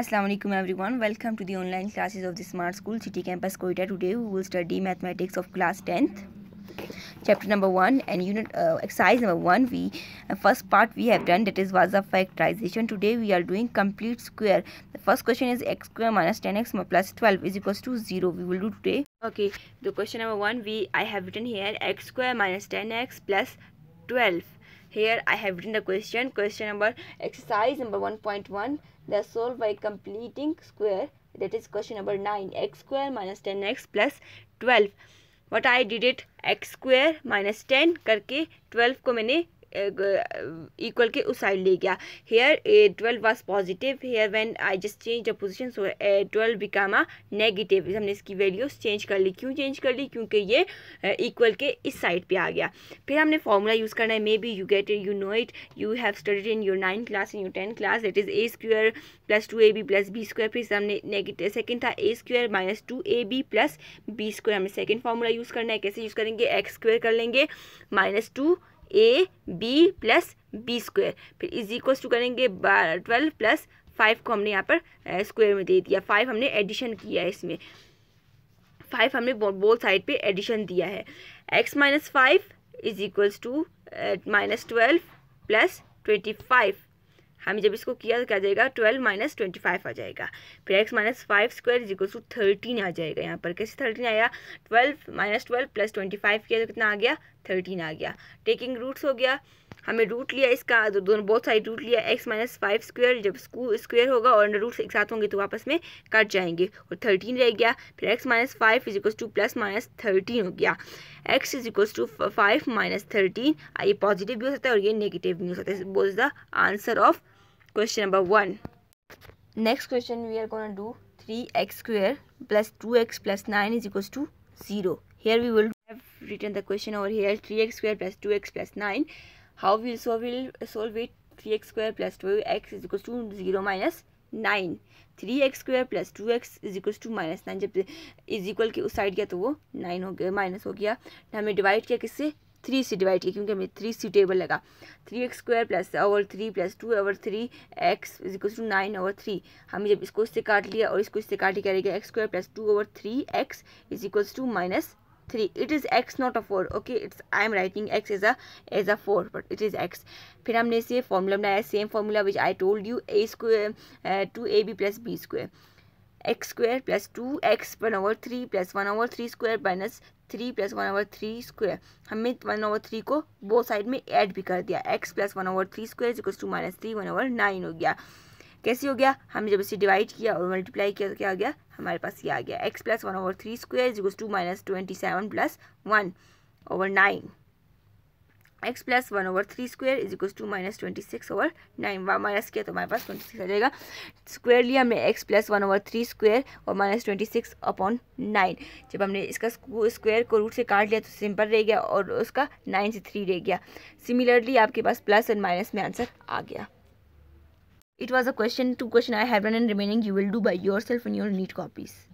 Assalamualaikum everyone welcome to the online classes of the smart school city campus Quetta today we will study mathematics of class 10th chapter number 1 and unit uh, exercise number 1 we uh, first part we have done that is was a factorization today we are doing complete square the first question is x square minus 10x plus 12 is equals to 0 we will do today okay the question number 1 we I have written here x square minus 10x plus 12 here i have written the question question number exercise number 1.1 they are solved by completing square that is question number 9 x square minus 10x plus 12 What I did it x square minus ten करके twelve को मैंने equal के उस side ले गया here twelve was positive here when I just change the position so twelve आ negative हमने इसकी वैल्यूज चेंज कर ली क्यों चेंज कर ली क्योंकि ये इक्वल के इस साइड पे आ गया फिर हमने फॉर्मूला यूज़ करना है maybe you get you know it you have studied in your nine class in your ten class that is a square plus two a b plus b square फिर हमने negative second था a square minus two a b plus b square हमने second formula use करना है कैसे use करेंगे x square कर लेंगे minus two a b plus b square फिर इज इक्वल्स टू करेंगे ट्वेल्व प्लस फाइव को हमने यहाँ पर स्क्वायर में दे दिया फाइव हमने एडिशन किया है इसमें फाइव हमने बोल साइड पे एडिशन दिया है x minus five is equals to minus twelve plus twenty five हमें जब इसको किया तो क्या जाएगा ट्वेल्व माइनस ट्वेंटी फाइव आ जाएगा फिर x minus five square is equal to thirteen आ जाएगा यहाँ पर कैसे थर्टीन आया twelve minus twelve plus twenty five किया तो कितना आ गया थर्टीन आ गया टेकिंग रूट्स हो गया हमें रूट लिया इसका तो दोनों बहुत सारी रूट लिया एक्स माइनस फाइव स्क्वायर जब स्क्वायर होगा और अंडर रूट एक साथ होंगे तो आपस में कट जाएंगे और थर्टीन रह गया फिर x minus five is to plus minus thirteen हो गया x is to five minus thirteen ये पॉजिटिव भी हो सकता है और ये नेगेटिव भी हो सकता है बोल the answer of question number 1. Next question we are going to do 3x square plus 2x plus 9 is equals to 0. Here we will have written the question over here 3x square plus 2x plus 9. How we so we'll solve it 3x square plus 2x is equals to 0 minus 9. 3x square plus 2x is equal to minus nine जब is equal के उस side गया तो वो nine हो गया minus हो गया हमने डिवाइड किया किससे थ्री से डिवाइड किया क्योंकि हमें थ्री सी टेबल लगा three x square plus over three plus two over three x is equal to nine over three हमने जब इसको इससे काट लिया और इसको इससे काट लिया x square plus two over three x is equals to minus three it is x not a four okay it's I am writing x as a as a four but it is x फिर हमने इसे formula बनाया same formula which I told you a square two a b plus b square x square plus two x one over three plus one over three square minus three plus one over three square हमने one over three को both side में add भी कर दिया x plus one over three square equals to minus three one over nine हो गया कैसे हो गया हमने जब इसे डिवाइड किया और मल्टीप्लाई किया तो क्या आ गया हमारे पास ये आ गया x plus one over three square equals to minus twenty seven plus one over nine x plus one over three square is equal to minus twenty six over nine one minus किया तो हमारे पास twenty six आ जाएगा square लिया हमने x plus one over three square और minus twenty six upon nine जब हमने इसका स्क्वेयर को रूट से काट लिया तो सिंपल रह गया और उसका नाइन से थ्री रह गया सिमिलरली आपके पास प्लस एंड माइनस में आंसर आ गया was a question two question I have have and remaining you will do by yourself in your neat copies